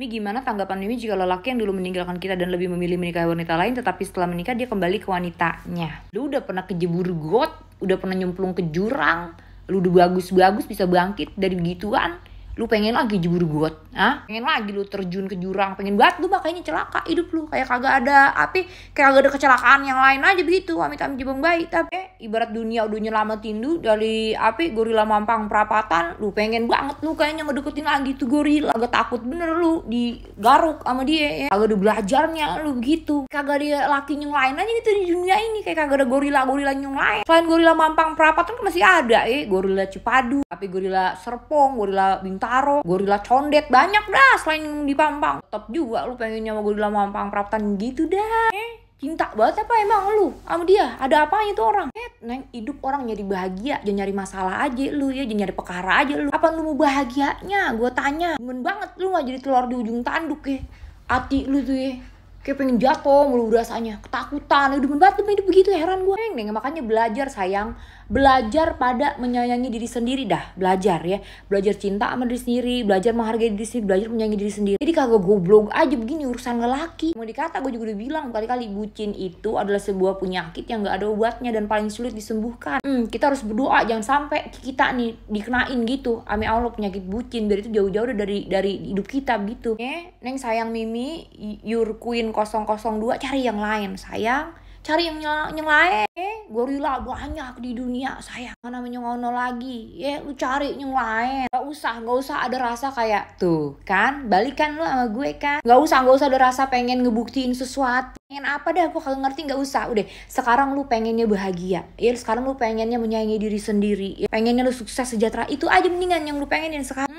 Mi gimana tanggapan Mimi jika lelaki yang dulu meninggalkan kita dan lebih memilih menikahi wanita lain tetapi setelah menikah dia kembali ke wanitanya? Lu udah pernah kejebur got, udah pernah nyemplung ke jurang, lu udah bagus-bagus bisa bangkit dari begituan, lu pengen lagi jebur got ah pengen lagi lu terjun ke jurang pengen banget lu makanya celaka hidup lu kayak kagak ada api kayak kagak ada kecelakaan yang lain aja begitu kami amit jebong baik tapi ibarat dunia udah nyelamatin tindu dari api gorila mampang perapatan lu pengen banget lu kayaknya deketin lagi tuh gorila agak takut bener lu digaruk sama dia ya kagak ada belajarnya lu gitu, kagak ada laki yang lain aja gitu di dunia ini kayak kagak ada gorila gorila yang lain selain gorila mampang perapatan kan masih ada eh. gorila cipadu tapi gorila serpong gorila bing Bintaro, gorila condet banyak dah selain di Pampang. top juga lu pengen nyawa Gorilla Mampang Praptan gitu dah. Eh, cinta banget apa emang lu sama dia? Ada apa itu orang? Eh, neng hidup orang nyari bahagia, jangan nyari masalah aja lu ya, jangan nyari perkara aja lu. Apa lu mau bahagianya? Gue tanya. Cuman banget lu gak jadi telur di ujung tanduk ya. Ati lu tuh ya kayak pengen jatuh mulu rasanya ketakutan udah banget tuh hidup begitu heran gue neng makanya belajar sayang belajar pada menyayangi diri sendiri dah belajar ya belajar cinta sama diri sendiri belajar menghargai diri sendiri belajar menyayangi diri sendiri jadi kagak goblok aja begini urusan lelaki mau dikata gue juga udah bilang kali-kali bucin itu adalah sebuah penyakit yang gak ada obatnya dan paling sulit disembuhkan hmm, kita harus berdoa jangan sampai kita nih dikenain gitu ame Allah penyakit bucin dari itu jauh-jauh dari dari hidup kita gitu neng sayang Mimi your queen 002 cari yang lain sayang cari yang, yang lain eh, gorila banyak di dunia sayang namanya ngono lagi ya lu cari yang lain gak usah gak usah ada rasa kayak tuh kan balikan lu sama gue kan gak usah gak usah ada rasa pengen ngebuktiin sesuatu pengen apa deh aku kagak ngerti gak usah udah sekarang lu pengennya bahagia ya sekarang lu pengennya menyayangi diri sendiri ya, pengennya lu sukses sejahtera itu aja mendingan yang lu pengenin sekarang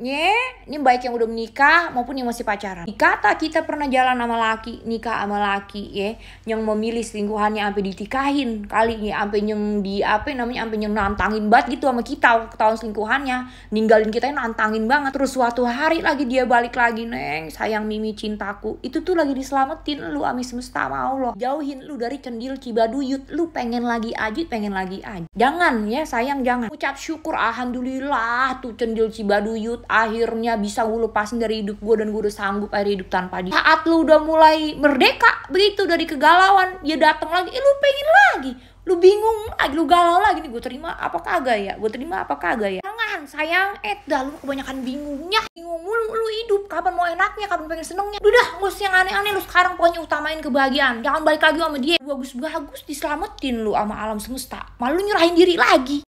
Nye, ini baik yang udah menikah maupun yang masih pacaran. Kata kita pernah jalan sama laki, nikah sama laki ya, yang memilih selingkuhannya sampai ditikahin kali ini, sampai yang di apa namanya sampai yang nantangin banget gitu sama kita waktu tahun selingkuhannya, ninggalin kita ya, nantangin banget. Terus suatu hari lagi dia balik lagi, "Neng, sayang Mimi cintaku." Itu tuh lagi diselamatin lu amis semesta sama Allah. Jauhin lu dari cendil cibaduyut, lu pengen lagi aja, pengen lagi aja. Jangan ya, sayang jangan. Ucap syukur alhamdulillah tuh cendil cibaduyut akhirnya bisa gue lepasin dari hidup gue dan gue udah sanggup akhirnya hidup tanpa dia saat lu udah mulai merdeka begitu dari kegalauan dia datang lagi eh, lu pengen lagi lu bingung lagi lu galau lagi nih gue terima apa kagak ya gue terima apa kagak ya jangan sayang eh dah lu kebanyakan bingungnya bingung mulu lu hidup kapan mau enaknya kapan pengen senengnya udah gak usah yang aneh-aneh lu sekarang pokoknya utamain kebahagiaan jangan balik lagi sama dia bagus-bagus diselamatin lu sama alam semesta malu nyerahin diri lagi